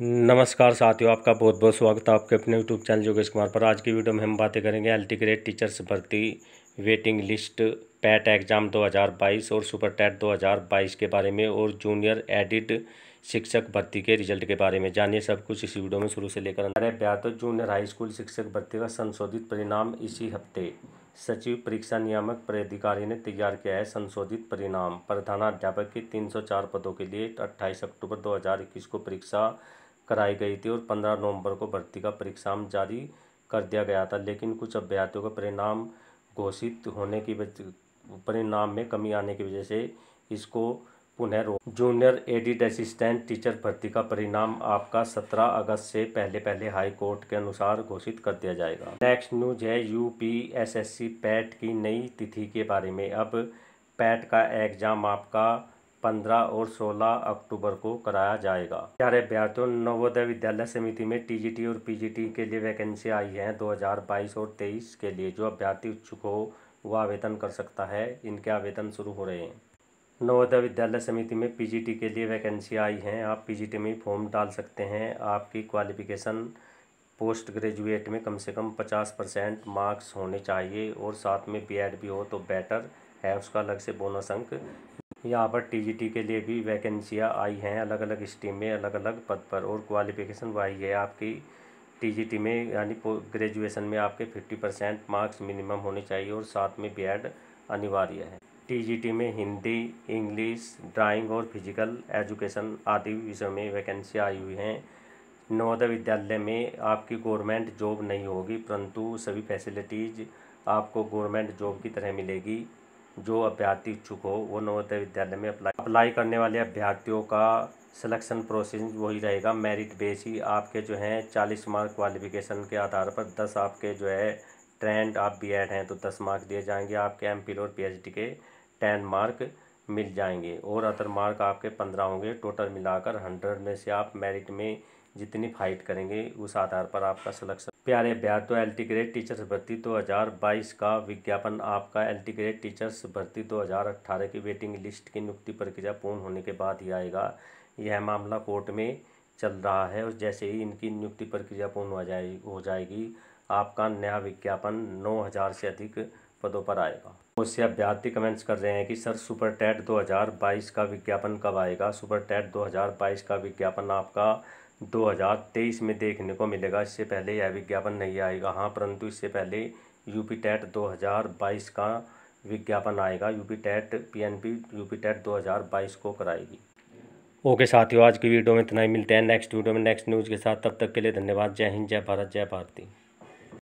नमस्कार साथियों आपका बहुत बहुत स्वागत है आपके अपने यूट्यूब चैनल योगेश कुमार पर आज की वीडियो में हम बातें करेंगे अल्टी ग्रेड टीचर्स भर्ती वेटिंग लिस्ट पैट एग्ज़ाम 2022 और सुपर टैट 2022 के बारे में और जूनियर एडिट शिक्षक भर्ती के रिजल्ट के बारे में जानिए सब कुछ इस वीडियो में शुरू से लेकर अरे ब्या तो जूनियर हाई स्कूल शिक्षक भर्ती का संशोधित परिणाम इसी हफ्ते सचिव परीक्षा नियामक प्राधिकारी ने तैयार किया है संशोधित परिणाम प्रधानाध्यापक के 304 पदों के लिए 28 अक्टूबर 2021 को परीक्षा कराई गई थी और 15 नवंबर को भर्ती का परीक्षा जारी कर दिया गया था लेकिन कुछ अभ्यर्थियों का परिणाम घोषित होने की परिणाम में कमी आने की वजह से इसको पुनः जूनियर एडिट असिस्टेंट टीचर भर्ती का परिणाम आपका 17 अगस्त से पहले पहले हाई कोर्ट के अनुसार घोषित कर दिया जाएगा नेक्स्ट न्यूज है पी पैट की नई तिथि के बारे में अब पैट का एग्जाम आपका पंद्रह और सोलह अक्टूबर को कराया जाएगा प्यारे अभ्यार्थियों नवोदय विद्यालय समिति में टीजीटी और पीजीटी के लिए वैकेंसी आई है 2022 और 23 के लिए जो अभ्यर्थी इच्छुक हो वह आवेदन कर सकता है इनके आवेदन शुरू हो रहे हैं नवोदय विद्यालय समिति में पीजीटी के लिए वैकेंसी आई हैं आप पीजीटी में फॉर्म डाल सकते हैं आपकी क्वालिफिकेशन पोस्ट ग्रेजुएट में कम से कम पचास परसेंट मार्क्स होने चाहिए और साथ में बीएड भी हो तो बेटर है उसका अलग से बोनस अंक यहाँ पर टीजीटी के लिए भी वैकेंसियाँ आई हैं अलग अलग स्ट्रीम में अलग अलग पद पर और क्वालिफिकेशन वही है आपकी टीजीटी में यानी ग्रेजुएशन में आपके फिफ्टी परसेंट मार्क्स मिनिमम होने चाहिए और साथ में बीएड अनिवार्य है टीजीटी में हिंदी इंग्लिश ड्राइंग और फिजिकल एजुकेशन आदि विषय में वैकेंसी आई हुई हैं नवोदय विद्यालय में आपकी गवर्नमेंट जॉब नहीं होगी परंतु सभी फैसिलिटीज़ आपको गवर्नमेंट जॉब की तरह मिलेगी जो अभ्यर्थी इच्छुक हो वो नवोदय विद्यालय में अप्लाई अप्लाई करने वाले अभ्यर्थियों का सिलेक्शन प्रोसेस वही रहेगा मेरिट बेस ही आपके जो हैं चालीस मार्क क्वालिफिकेशन के आधार पर दस आपके जो है ट्रेंड आप बी एड हैं तो दस मार्क दिए जाएंगे आपके एम और पी के टेन मार्क मिल जाएंगे और अदर मार्क आपके पंद्रह होंगे टोटल मिलाकर हंड्रेड में से आप मेरिट में जितनी फाइट करेंगे उस आधार पर आपका सिलेक्शन प्यारे ब्याह तो एल टी ग्रेड टीचर्स भर्ती दो हज़ार बाईस का विज्ञापन आपका एल टी ग्रेड टीचर्स भर्ती दो हज़ार अट्ठारह की वेटिंग लिस्ट की नियुक्ति प्रक्रिया पूर्ण होने के बाद ही आएगा यह मामला कोर्ट में चल रहा है और जैसे ही इनकी नियुक्ति प्रक्रिया पूर्ण हो जाए हो जाएगी आपका नया विज्ञापन नौ हज़ार से अधिक पदों पर आएगा मुझसे अभ्यार्थी कमेंट्स कर रहे हैं कि सर सुपर टेट 2022 का विज्ञापन कब आएगा सुपर टेट 2022 का विज्ञापन आपका 2023 में देखने को मिलेगा इससे पहले यह विज्ञापन नहीं आएगा हाँ परंतु इससे पहले यूपी टेट 2022 का विज्ञापन आएगा UP TET PNP UP TET 2022 को कराएगी ओके साथियों आज की वीडियो में इतना ही मिलते हैं नेक्स्ट वीडियो में नेक्स्ट न्यूज़ के साथ तब तक के लिए धन्यवाद जय हिंद जय भारत जय भारती